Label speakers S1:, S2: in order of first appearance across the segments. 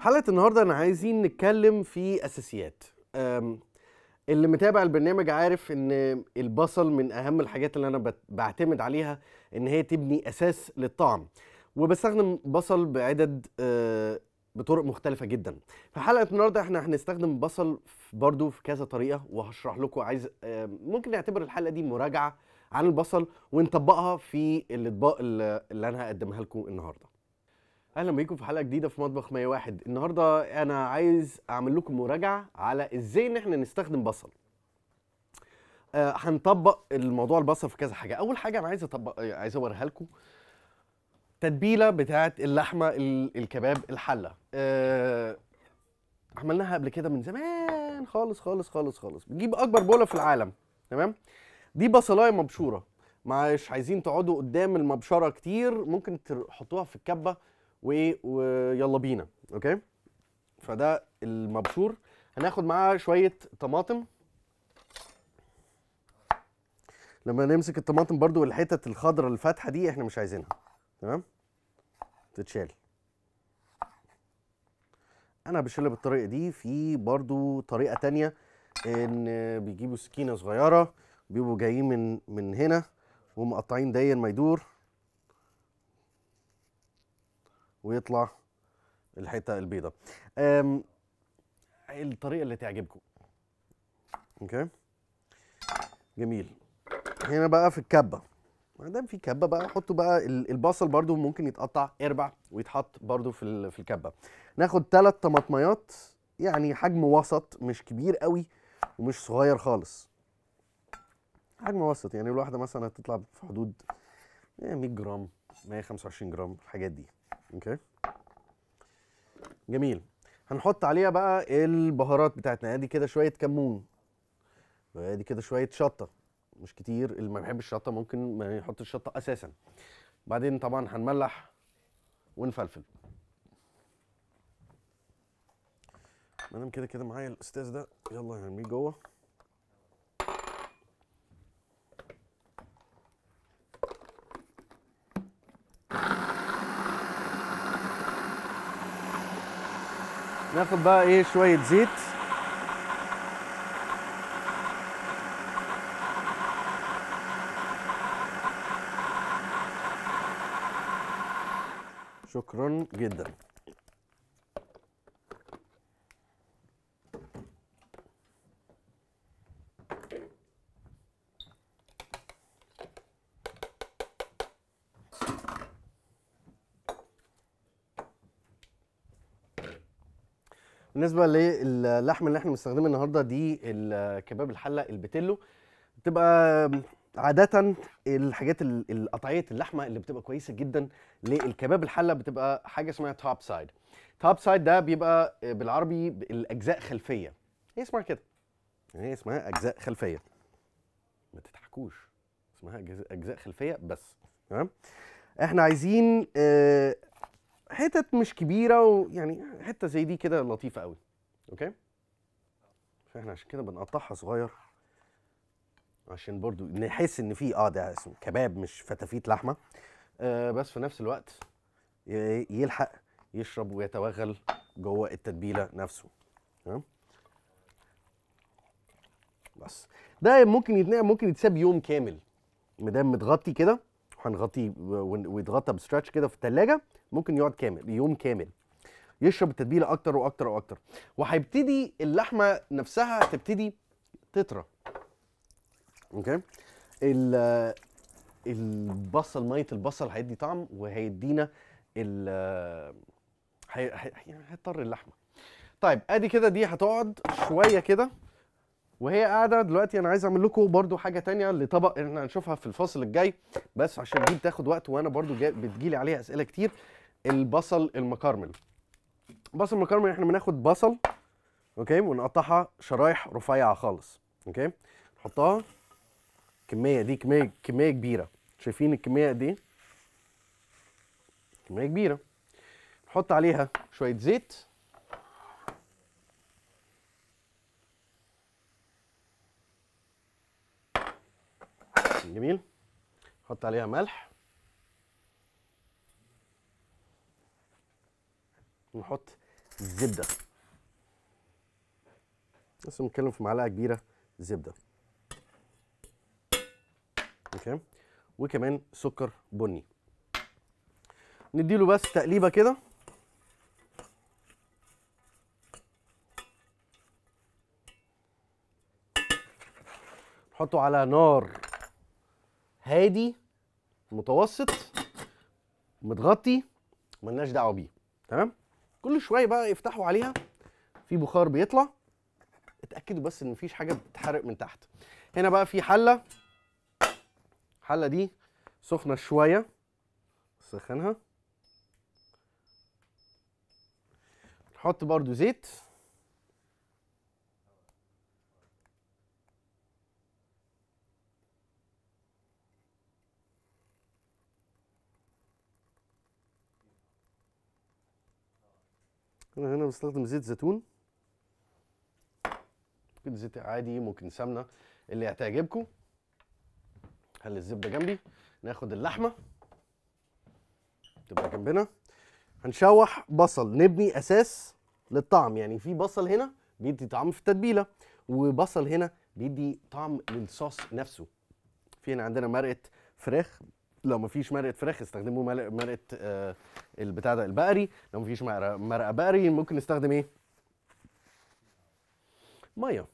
S1: حلقه النهارده انا عايزين نتكلم في اساسيات اللي متابع البرنامج عارف ان البصل من اهم الحاجات اللي انا بعتمد عليها ان هي تبني اساس للطعم وبستخدم بصل بعدد بطرق مختلفه جدا في حلقه النهارده احنا هنستخدم بصل برضو في كذا طريقه وهشرح لكم عايز ممكن نعتبر الحلقه دي مراجعه عن البصل ونطبقها في الاطباق اللي انا هقدمها لكم النهارده اهلا بيكم في حلقه جديده في مطبخ 101 النهارده انا عايز اعمل لكم مراجعه على ازاي ان احنا نستخدم بصل آه هنطبق الموضوع البصل في كذا حاجه اول حاجه انا عايز اطبق عايز اوريها لكم تتبيله بتاعه اللحمه الكباب الحله آه عملناها قبل كده من زمان خالص خالص خالص خالص بنجيب اكبر بوله في العالم تمام دي بصلايه مبشوره مش عايزين تقعدوا قدام المبشره كتير ممكن تحطوها في الكبه وايه ويلا بينا اوكي فده المبشور هناخد معاه شويه طماطم لما نمسك الطماطم برضو الحتت الخضراء الفاتحه دي احنا مش عايزينها تمام تتشال انا بشيلها بالطريقه دي في برضو طريقه تانية ان بيجيبوا سكينه صغيره بيبقوا جايين من من هنا ومقطعين داير ما يدور ويطلع الحته البيضاء الطريقه اللي تعجبكم اوكي جميل هنا بقى في الكبه ما دام في كبه بقى حطوا بقى البصل برده ممكن يتقطع اربع ويتحط برده في في الكبه ناخد ثلاث طماطميات يعني حجم وسط مش كبير قوي ومش صغير خالص حجم وسط يعني الواحده مثلا هتطلع في حدود 100 جرام 125 جرام الحاجات دي اوكي جميل هنحط عليها بقى البهارات بتاعتنا ادي كده شويه كمون ادي كده شويه شطه مش كتير اللي ما بيحبش الشطه ممكن ما يحطش الشطه اساسا بعدين طبعا هنملح ونفلفل ما كده كده معايا الاستاذ ده يلا هنرميه جوه ناخد بقى ايه شويه زيت شكرا جدا بالنسبه للحم اللي احنا بنستخدمه النهارده دي الكباب الحله البتلو بتبقى عاده الحاجات القطعيه اللحمه اللي بتبقى كويسه جدا للكباب الحله بتبقى حاجه اسمها توب سايد توب سايد ده بيبقى بالعربي الاجزاء خلفيه هي اسمها كده يعني هي اسمها اجزاء خلفيه ما تضحكوش اسمها اجزاء خلفيه بس تمام احنا عايزين آه، حتت مش كبيره ويعني حته زي دي كده لطيفه قوي اوكي فاحنا عشان كده بنقطعها صغير عشان برضو نحس ان في اه ده كباب مش فتافيت لحمه آه بس في نفس الوقت يلحق يشرب ويتوغل جوه التتبيله نفسه تمام بس ده ممكن يتنقع ممكن يتساب يوم كامل مدام متغطي كده وهنغطيه ويتغطى بستراتش كده في الثلاجه ممكن يقعد كامل يوم كامل يشرب التتبيله اكتر واكتر واكتر وهيبتدي اللحمه نفسها تبتدي تطرى اوكي البصل ميه البصل هيدي طعم وهيدينا ال هيضطر اللحمه طيب ادي كده دي هتقعد شويه كده وهي قاعده دلوقتي انا عايز اعمل لكم برده حاجه تانية لطبق احنا هنشوفها في الفصل الجاي بس عشان دي بتاخد وقت وانا برده بتجيلي عليها اسئله كتير البصل المكرمل بصل المكرمل احنا بناخد بصل اوكي ونقطعها شرايح رفيعه خالص اوكي نحطها كميه دي كميه كميه كبيره شايفين الكميه دي إيه؟ كميه كبيره نحط عليها شويه زيت جميل نحط عليها ملح ونحط الزبده بس بنتكلم في معلقه كبيره زبده اوكي وكمان سكر بني نديله بس تقليبه كده نحطه على نار هادي متوسط متغطي ملناش دعوه بيه تمام كل شويه بقى يفتحوا عليها في بخار بيطلع اتاكدوا بس ان مفيش حاجه بتتحرق من تحت هنا بقى في حله الحله دي سخنه شويه سخنها نحط برضو زيت انا هنا بستخدم زيت زيتون ممكن زيت عادي ممكن سمنه اللي هتعجبكم هخلي الزبده جنبي ناخد اللحمه تبقى جنبنا هنشوح بصل نبني اساس للطعم يعني في بصل هنا بيدي طعم في التتبيله وبصل هنا بيدي طعم للصوص نفسه في هنا عندنا مرقه فراخ لو مفيش مرقه فراخ استخدموا مرقه آه، البتاع ده البقري لو مفيش مرقه بقري ممكن نستخدم ايه ميه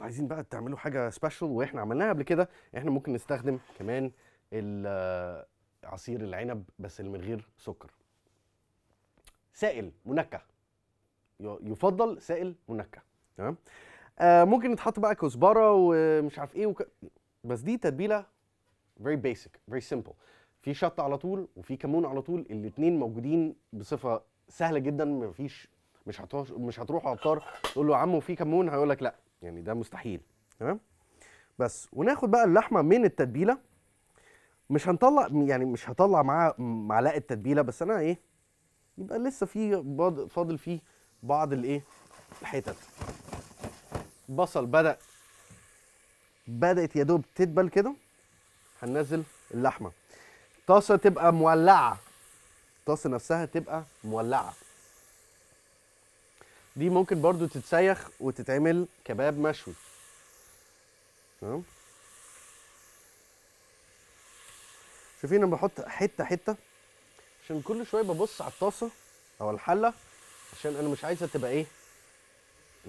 S1: عايزين بقى تعملوا حاجه سبيشال واحنا عملناها قبل كده احنا ممكن نستخدم كمان آه، عصير العنب بس اللي من غير سكر سائل منكه يفضل سائل منكه تمام آه ممكن يتحط بقى كزبره ومش عارف ايه وك... بس دي تتبيله فيري بيسك فيري سمبل في شطه على طول وفي كمون على طول الاثنين موجودين بصفه سهله جدا مفيش مش هتروح مش هتروح عطار تقول له يا عم في كمون هيقول لك لا يعني ده مستحيل تمام بس وناخد بقى اللحمه من التتبيله مش هنطلع يعني مش هطلع معاها معلقه تتبيله بس انا ايه يبقى لسه في فاضل فيه بعض الايه الحتت بصل بدا بدات يا دوب تدبل كده هننزل اللحمه طاسه تبقى مولعه الطاسه نفسها تبقى مولعه دي ممكن برضو تتسيخ وتتعمل كباب مشوي تمام شايفين انا بحط حته حته عشان كل شويه ببص على الطاسه او الحله عشان انا مش عايزه تبقى ايه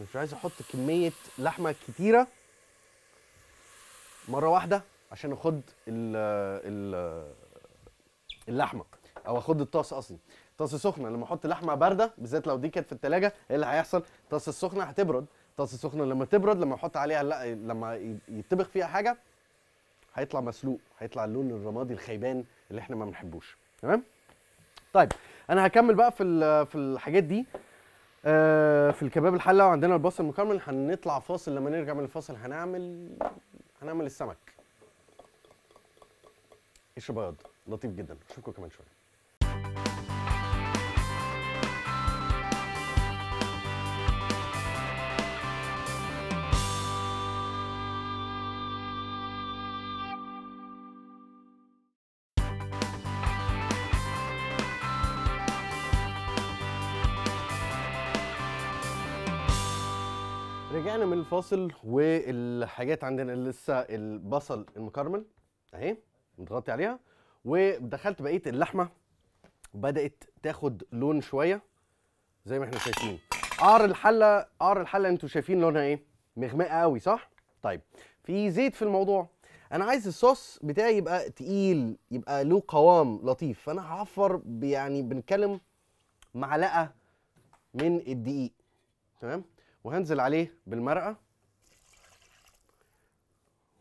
S1: مش عايز احط كميه لحمه كتيره مره واحده عشان اخد ال ال اللحمه او اخد الطاس اصلا طاسه سخنه لما احط لحمه بارده بالذات لو دي كانت في التلاجة ايه اللي هيحصل الطاسه السخنه هتبرد الطاسه السخنه لما تبرد لما احط عليها لا لما يتبخ فيها حاجه هيطلع مسلوق هيطلع اللون الرمادي الخيبان اللي احنا ما بنحبوش تمام طيب انا هكمل بقى في في الحاجات دي آه، في الكباب الحله وعندنا البصل المكرمل هنطلع فاصل لما نرجع من الفاصل هنعمل هنعمل السمك قشر بياض لطيف جدا اشوفكم كمان شويه رجعنا من الفاصل والحاجات عندنا لسه البصل المكرمل اهي متغطي عليها ودخلت بقيه اللحمه بدات تاخد لون شويه زي ما احنا شايفين قعر الحله قعر الحله انتوا شايفين لونها ايه مغمقه قوي صح طيب في زيت في الموضوع انا عايز الصوص بتاعي يبقى تقيل يبقى له قوام لطيف فانا هعفر يعني بنتكلم معلقه من الدقيق تمام وهنزل عليه بالمرقه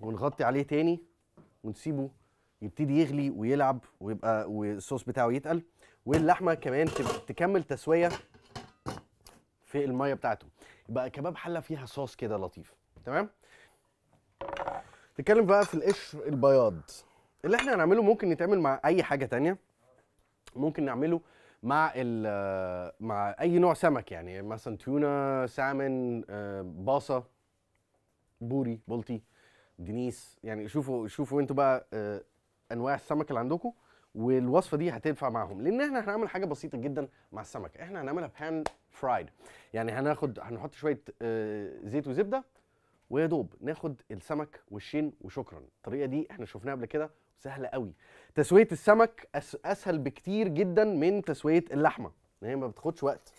S1: ونغطي عليه تاني ونسيبه يبتدي يغلي ويلعب ويبقى والصوص بتاعه يتقل واللحمه كمان تكمل تسويه في الميه بتاعته يبقى كباب حله فيها صوص كده لطيف تمام نتكلم بقى في القشر البياض اللي احنا هنعمله ممكن يتعمل مع اي حاجه تانية ممكن نعمله مع مع اي نوع سمك يعني مثلا تيونه سامن باصه بوري بلطي دنيس يعني شوفوا شوفوا انتوا بقى آه، انواع السمك اللي عندكم والوصفه دي هتنفع معاهم لان احنا هنعمل حاجه بسيطه جدا مع السمك احنا هنعملها بان فرايد يعني هناخد هنحط شويه آه، زيت وزبده ويا دوب ناخد السمك والشين وشكرا الطريقه دي احنا شفناها قبل كده سهله قوي تسويه السمك اسهل بكتير جدا من تسويه اللحمه يعني هي ما بتاخدش وقت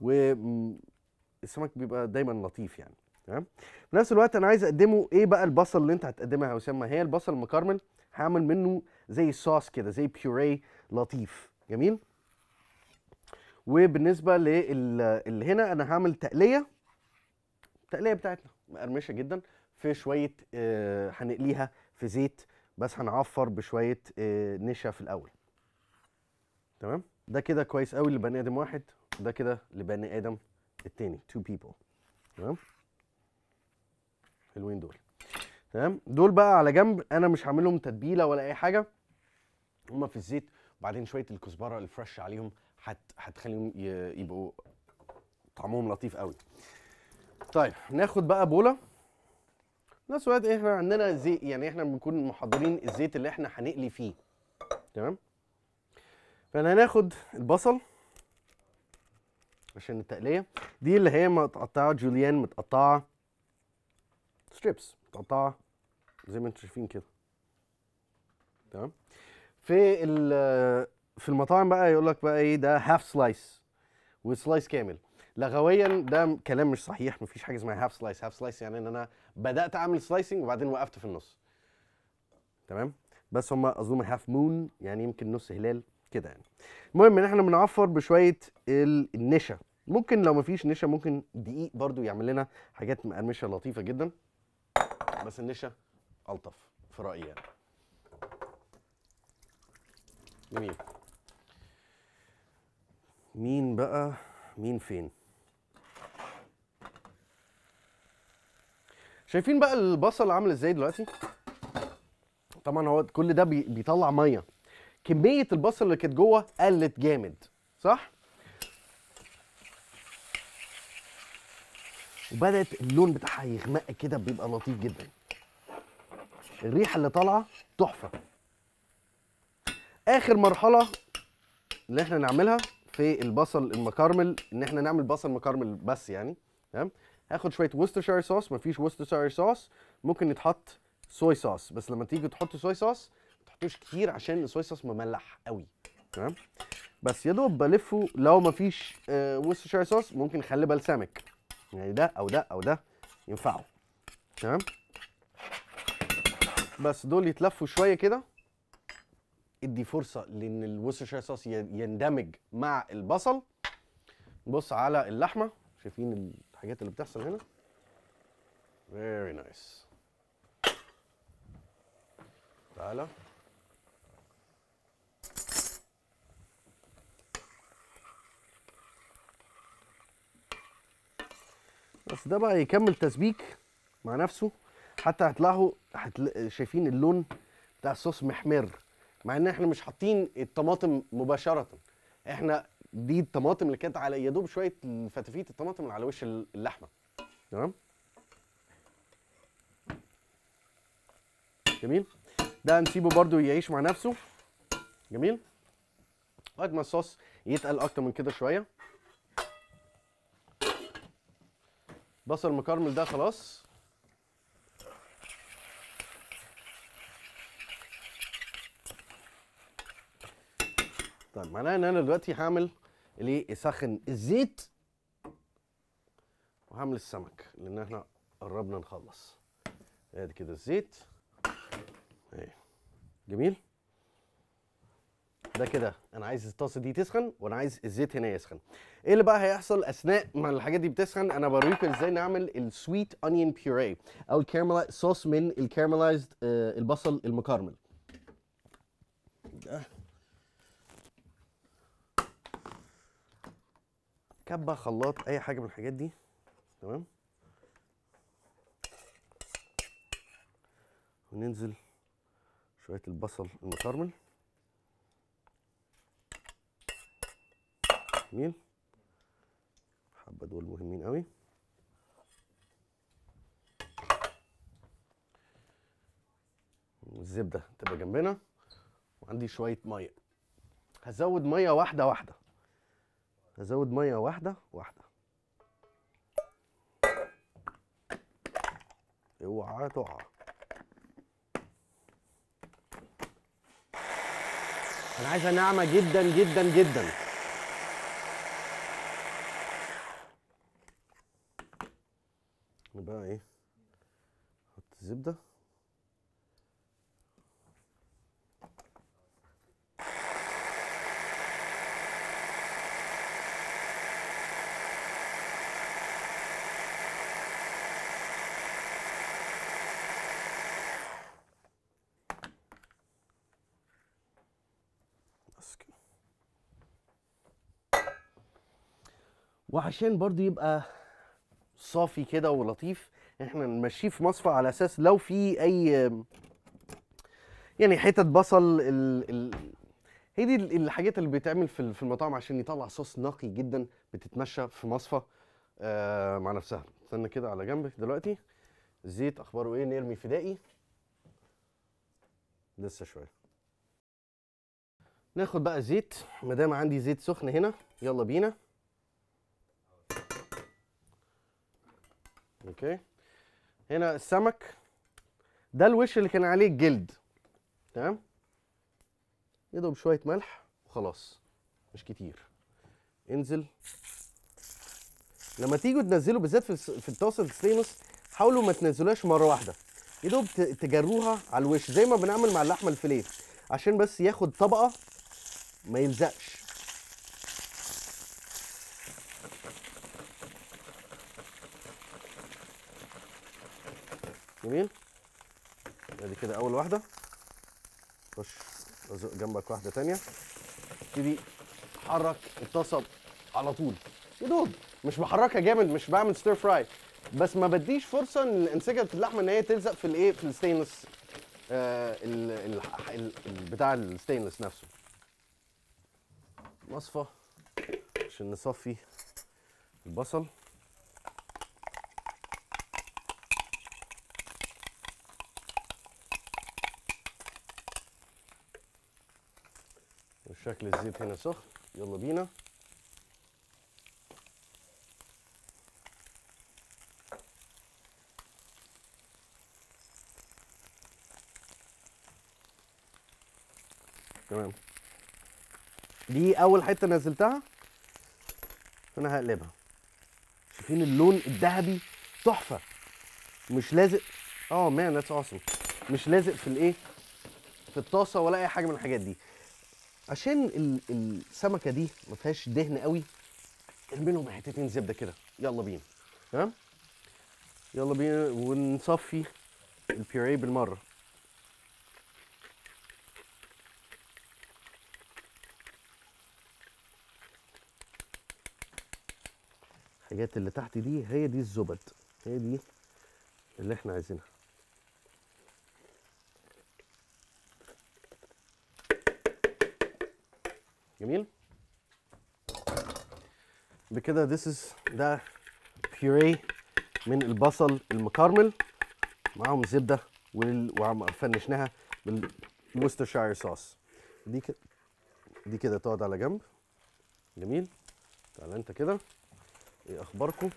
S1: والسمك بيبقى دايما لطيف يعني تمام في نفس الوقت انا عايز اقدمه ايه بقى البصل اللي انت هتقدمها يا وسام هي البصل المكرمل هعمل منه زي صوص كده زي بيوريه لطيف جميل وبالنسبه لل هنا انا هعمل تقليه التقليه بتاعتنا مقرمشه جدا في شويه آه، هنقليها في زيت بس هنعفر بشويه آه، نشا في الاول تمام ده كده كويس قوي لبني ادم واحد ده كده لبني ادم التاني تو بيبل تمام حلوين دول تمام دول بقى على جنب انا مش هعمل لهم تتبيله ولا اي حاجه هما في الزيت وبعدين شويه الكزبره الفريش عليهم هت هتخليهم يبقوا طعمهم لطيف قوي طيب ناخد بقى بوله نفس الوقت احنا عندنا زيت يعني احنا بنكون محضرين الزيت اللي احنا هنقلي فيه تمام فانا هناخد البصل عشان التقليه دي اللي هي متقطعه جوليان متقطعه ستريبس متقطعه زي ما انتم شايفين كده تمام في في المطاعم بقى يقول لك بقى ايه ده هاف سلايس وسلايس كامل لغويا ده كلام مش صحيح مفيش حاجه اسمها هاف سلايس هاف سلايس يعني ان انا بدات اعمل سلايسنج وبعدين وقفت في النص تمام بس هم اظن هاف مون يعني يمكن نص هلال كده يعني المهم ان احنا بنعفر بشويه النشا ممكن لو مفيش نشا ممكن دقيق برضو يعمل لنا حاجات مقرمشه لطيفه جدا بس النشا الطف في رايي يعني جميل مين بقى مين فين شايفين بقى البصل عامل ازاي دلوقتي طبعا هو كل ده بيطلع ميه كميه البصل اللي كانت جوه قلت جامد صح وبدات اللون بتاعها يغمق كده بيبقى لطيف جدا الريحه اللي طالعه تحفه اخر مرحله اللي احنا نعملها في البصل المكرمل ان احنا نعمل بصل مكرمل بس يعني تمام هاخد شويه وستشاير صوص مفيش وستشاير صوص ممكن يتحط صويا صوص بس لما تيجي تحط صويا صوص ما تحطوش كتير عشان الصويا صوص مملح قوي تمام بس يا دوب بلفه لو مفيش آه وسترشاير صوص ممكن اخلي بلسمك يعني ده او ده او ده ينفعوا تمام بس دول يتلفوا شويه كده ادي فرصه لان شاي صوص يندمج مع البصل بص على اللحمه شايفين الحاجات اللي بتحصل هنا فيري نايس nice. تعالى بس ده بقى يكمل تسبيك مع نفسه حتى هتلاقوا هتل... شايفين اللون بتاع الصوص محمر مع ان احنا مش حاطين الطماطم مباشره احنا دي الطماطم اللي كانت على يدوب شويه فتافيت الطماطم اللي على وش اللحمه تمام جميل ده نسيبه برده يعيش مع نفسه جميل لغايه ما الصوص يتقل اكتر من كده شويه بصل مكرمل ده خلاص طيب معناها ان انا دلوقتي هعمل الايه اسخن الزيت وهعمل السمك لان احنا قربنا نخلص ادي كده الزيت اهي جميل ده كده انا عايز الطاسه دي تسخن وانا عايز الزيت هنا يسخن ايه اللي بقى هيحصل اثناء ما الحاجات دي بتسخن انا بوريكم ازاي نعمل السويت اونيون بيوري او الكارميلا صوص من الكارملايزد آه، البصل المكرمل كبه خلاط اي حاجه من الحاجات دي تمام وننزل شويه البصل المكرمل جميل حبه دول مهمين قوي الزبده تبقى جنبنا وعندي شويه ميه هزود ميه واحده واحده ازود ميه واحده واحده اوعى تقع انا عايزها ناعمه جدا جدا جدا نبقى ايه نحط الزبده وعشان برضو يبقى صافي كده ولطيف احنا نمشيه في مصفى على اساس لو في اي يعني حتت بصل ال... ال... هي دي الحاجات اللي بيتعمل في المطاعم عشان يطلع صوص نقي جدا بتتمشى في مصفى آه مع نفسها استنى كده على جنبك دلوقتي الزيت اخباره ايه نرمي فدائي لسه شويه ناخد بقى زيت ما دام عندي زيت سخن هنا يلا بينا اوكي هنا السمك ده الوش اللي كان عليه الجلد تمام يدوب شويه ملح وخلاص مش كتير انزل لما تيجوا تنزلوا بالذات في الطاسه الستينوس حاولوا ما تنزلوهاش مره واحده يدوب تجروها على الوش زي ما بنعمل مع اللحمه الفليه عشان بس ياخد طبقه ما يلزقش كده اول واحده خش ازق جنبك واحده ثانيه ابتدي حرك الطاسه على طول يا دوب مش بحركها جامد مش بعمل ستير فراي بس ما بديش فرصه ان انسجه اللحمه ان هي تلزق في الايه في الستينلس آه بتاع الستينلس نفسه مصفى عشان نصفي البصل شكل الزيت هنا سخن يلا بينا تمام دي اول حته نزلتها انا هقلبها شايفين اللون الذهبي تحفه مش لازق اه مان ذاتس اوسم مش لازق في الايه في الطاسه ولا اي حاجه من الحاجات دي عشان السمكه دي ما فيهاش دهن قوي ارمي لهم حتتين زبده كده يلا بينا تمام يلا بينا ونصفي البيوريه بالمره الحاجات اللي تحت دي هي دي الزبد هي دي اللي احنا عايزينها جميل بكده this is ده بيوري من البصل المكرمل معاهم زبده وفنشناها بالوسترشاير صوص دي كده دي كده تقعد على جنب جميل تعالى انت كده ايه اخباركم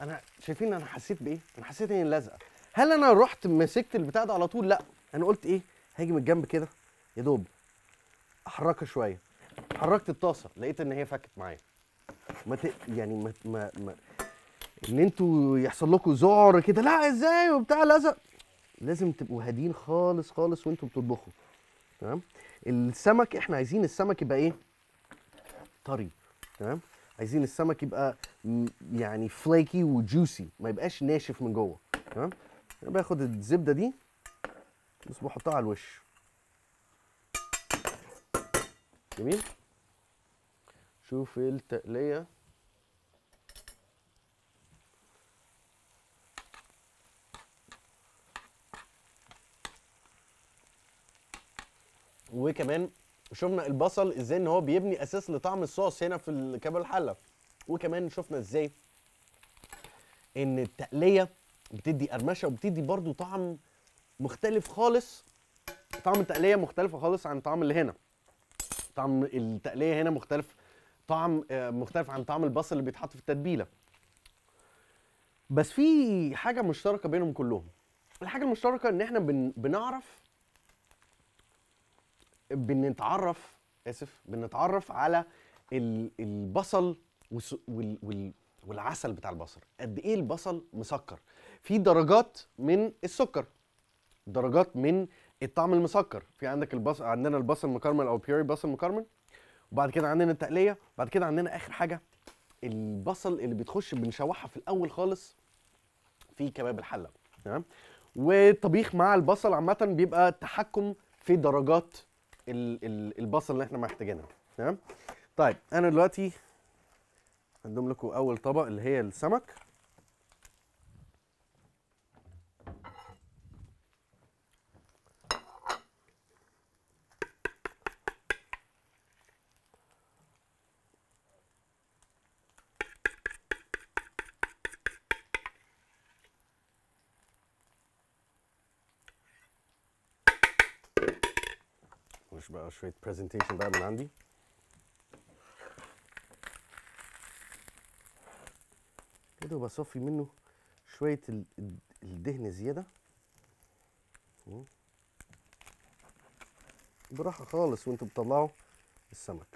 S1: انا شايفين انا حسيت بايه انا حسيت ان لازقه هل انا رحت مسكت البتاع ده على طول لا انا قلت ايه هاجي من الجنب كده يا دوب احركها شويه حركت الطاسه لقيت ان هي فكت معايا ما ت... يعني ما ما, ما... ان انتوا يحصل لكم ذعر كده لا ازاي وبتاع لازم لازم تبقوا هادين خالص خالص وانتوا بتطبخوا تمام السمك احنا عايزين السمك يبقى ايه طري تمام عايزين السمك يبقى يعني فليكي وجوسي ما يبقاش ناشف من جوه تمام باخد الزبده دي بس بحطها على الوش جميل شوف إيه التقليه وكمان شفنا البصل ازاي ان هو بيبني اساس لطعم الصوص هنا في الكبل الحله وكمان شفنا ازاي ان التقليه بتدي قرمشه وبتدي برضو طعم مختلف خالص طعم التقليه مختلفه خالص عن طعم اللي هنا طعم التقليه هنا مختلف طعم آه، مختلف عن طعم البصل اللي بيتحط في التتبيله بس في حاجه مشتركه بينهم كلهم الحاجه المشتركه ان احنا بن... بنعرف بنتعرف اسف بنتعرف على البصل وس... وال... وال... والعسل بتاع البصل قد ايه البصل مسكر في درجات من السكر درجات من الطعم المسكر في عندك البصل عندنا البصل المكرمل او بيوري بصل مكرمل وبعد كده عندنا التقليه وبعد كده عندنا اخر حاجه البصل اللي بتخش بنشوحها في الاول خالص في كباب الحله تمام والطبيخ مع البصل عامه بيبقى تحكم في درجات البصل اللي احنا محتاجينها تمام طيب انا دلوقتي هقدم لكم اول طبق اللي هي السمك شويه برزنتيشن بقى من عندي كده بصفي منه شويه الدهن زياده براحه خالص وانتوا بتطلعوا السمك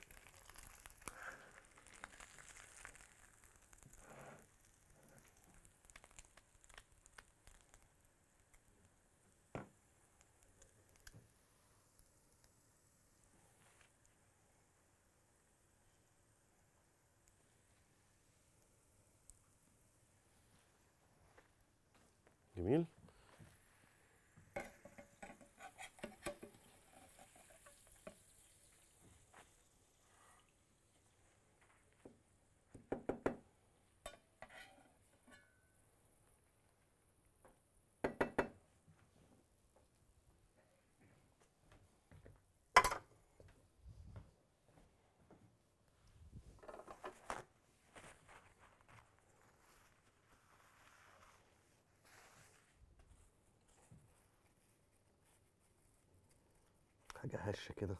S1: حاجة هشة كده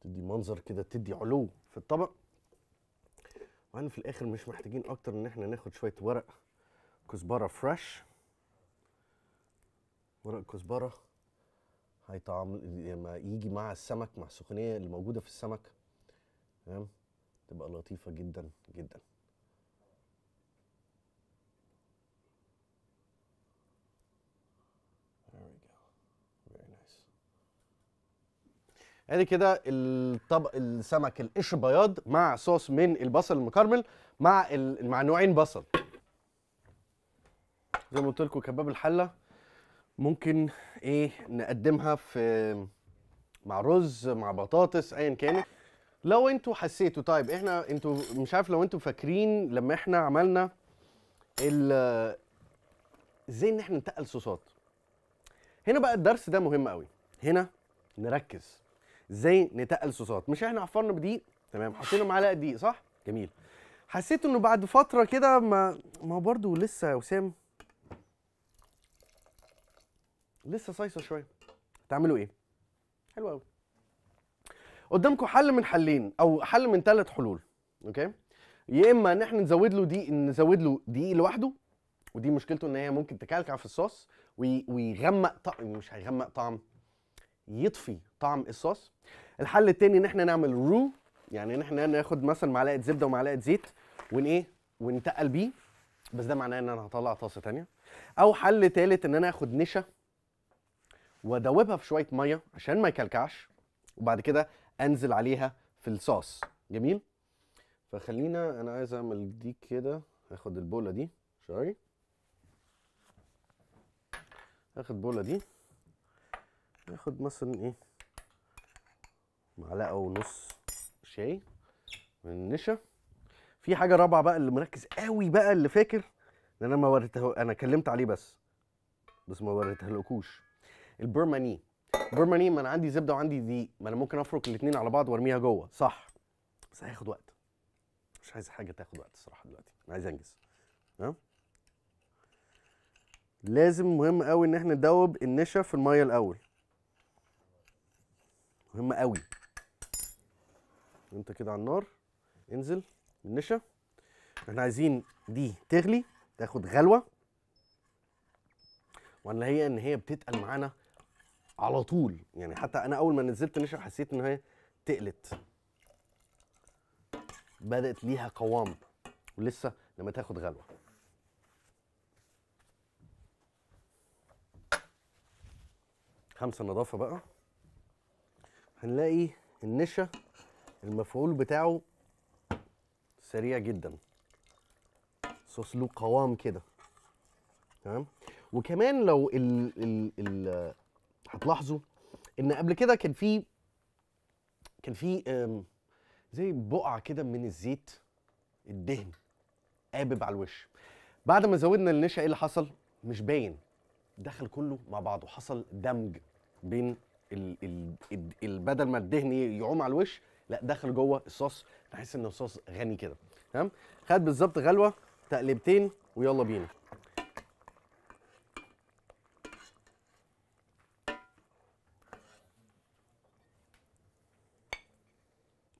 S1: تدي منظر كده تدي علو في الطبق وانا في الاخر مش محتاجين اكتر ان احنا ناخد شوية ورق كزبرة فريش ورق كزبرة هيطعم لما يجي مع السمك مع السخونية اللي موجودة في السمك تمام تبقى لطيفة جدا جدا ادي كده الطبق السمك القش بياض مع صوص من البصل المكرمل مع مع نوعين بصل زي ما قلت لكم كباب الحله ممكن ايه نقدمها في مع رز مع بطاطس ايا كانت لو انتوا حسيتوا طيب احنا انتوا مش عارف لو انتوا فاكرين لما احنا عملنا ال ازاي ان احنا ننتقل صوصات هنا بقى الدرس ده مهم قوي هنا نركز ازاي نتقل صوصات مش احنا عفرنا بدقيق تمام حطينا معلقه دقيق صح جميل حسيت انه بعد فتره كده ما ما هو برده لسه يا وسام لسه صيصه شويه تعملوا ايه حلو قوي قدامكم حل من حلين او حل من ثلاث حلول اوكي يا اما ان احنا نزود له دي نزود له دقيق لوحده ودي مشكلته ان هي ممكن تكلكع في الصوص ويغمق طعم مش هيغمق طعم يطفي طعم الصوص الحل التاني ان احنا نعمل رو يعني ان احنا ناخد مثلا معلقه زبده ومعلقه زيت ون ايه ونتقل بيه بس ده معناه ان انا هطلع طاسه تانية او حل تالت ان انا اخد نشا وادوبها في شويه ميه عشان ما يكلكعش وبعد كده انزل عليها في الصوص جميل فخلينا انا عايز اعمل دي كده اخد البوله دي شوي اخد البوله دي هاخد مثلا ايه معلقه ونص شاي من النشا في حاجه رابعه بقى اللي مركز قوي بقى اللي فاكر ان انا ما وريته انا كلمت عليه بس بس ما وريتهالكوش البرماني برماني ما انا عندي زبده وعندي دقيق ما انا ممكن افرك الاثنين على بعض وارميها جوه صح بس هياخد وقت مش عايز حاجه تاخد وقت الصراحه دلوقتي انا عايز انجز ها لازم مهم قوي ان احنا ندوب النشا في الميه الاول مهم قوي انت كده على النار انزل النشا احنا عايزين دي تغلي تاخد غلوه وعلى هي ان هي بتتقل معانا على طول يعني حتى انا اول ما نزلت نشا حسيت ان هي تقلت بدات ليها قوام ولسه لما تاخد غلوه خمسه نظافه بقى هنلاقي النشا المفعول بتاعه سريع جدا صوص له قوام كده تمام وكمان لو ال ال ال هتلاحظوا ان قبل كده كان في كان في زي بقعه كده من الزيت الدهن قابب على الوش بعد ما زودنا النشا ايه اللي حصل مش باين دخل كله مع بعضه حصل دمج بين ال ال ال بدل ما الدهن يعوم على الوش لا دخل جوه الصوص تحس ان الصوص غني كده تمام خد بالظبط غلوه تقلبتين ويلا بينا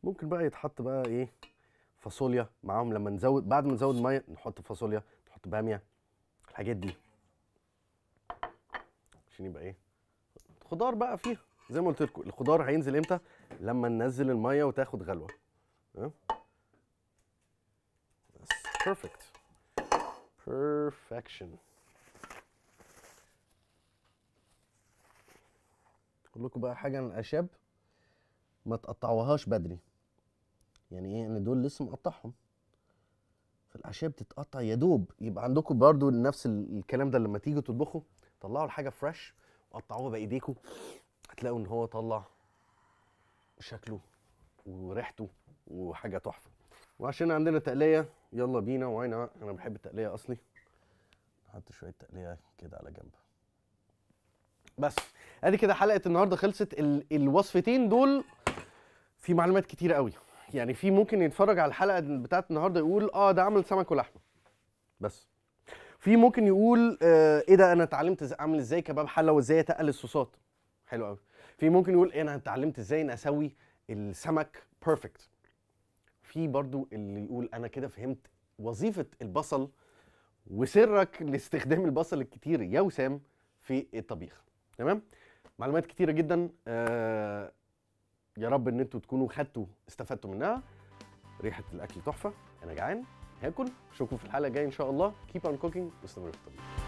S1: ممكن بقى يتحط بقى ايه فاصوليا معاهم لما نزود بعد ما نزود ميه نحط فاصوليا نحط باميه الحاجات دي عشان يبقى ايه خضار بقى فيها زي ما قلت لكم الخضار هينزل امتى لما ننزل الميه وتاخد غلوه بيرفكت بيرفكشن اقول لكم بقى حاجه عن الاعشاب ما تقطعوهاش بدري يعني ايه ان دول لسه مقطعهم فالاعشاب تتقطع يا دوب يبقى عندكم برضو نفس الكلام ده لما تيجوا تطبخوا طلعوا الحاجه فريش وقطعوها بايديكم هتلاقوا ان هو طلع شكله وريحته وحاجه تحفه وعشان عندنا تقليه يلا بينا وعينا انا بحب التقليه اصلي حط شويه تقليه كده على جنب بس ادي كده حلقه النهارده خلصت ال... الوصفتين دول في معلومات كتير قوي يعني في ممكن يتفرج على الحلقه بتاعت النهارده يقول اه ده عمل سمك ولحمه بس في ممكن يقول آه ايه ده انا اتعلمت اعمل ازاي كباب حله وازاي اتقل الصوصات حلو قوي في ممكن يقول إيه، انا اتعلمت ازاي ان اسوي السمك بيرفكت في برضو اللي يقول انا كده فهمت وظيفه البصل وسرك لاستخدام البصل الكتير يا وسام في الطبيخ تمام معلومات كتيره جدا آه يا رب ان انتوا تكونوا خدتوا استفدتوا منها ريحه الاكل تحفه انا جعان هاكل اشوفكم في الحلقه الجايه ان شاء الله كيب اون كوكينج واستمروا في الطبيخ